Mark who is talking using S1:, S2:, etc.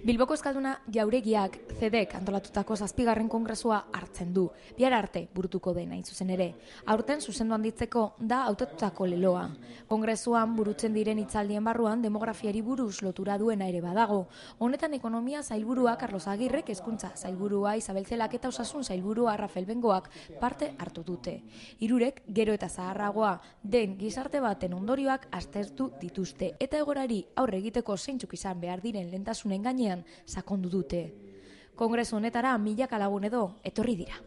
S1: Bilboko eskalduna jauregiak zedek antolatutako zazpigarren kongresua hartzen du, bihar arte burutuko dena zuzen ere. Aurten zuzendu handitzeko da autetutako leloa. Kongresuan burutzen diren hitzaldien barruan demografiari buruz lotura duena ere badago. Honetan ekonomia zailburua Carlos Agirrek hezkuntza zailburua Isabel Zelak eta osasun zailburua Rafael Bengoak parte hartu dute. Hirurek gero eta zaharragoa den gizarte baten ondorioak aztertu dituzte. Eta egorari aurre egiteko zeintzuk izan behar diren lentasunen gainean sakondu dute. Kongresu honetara milaka lagun edo etorri dira.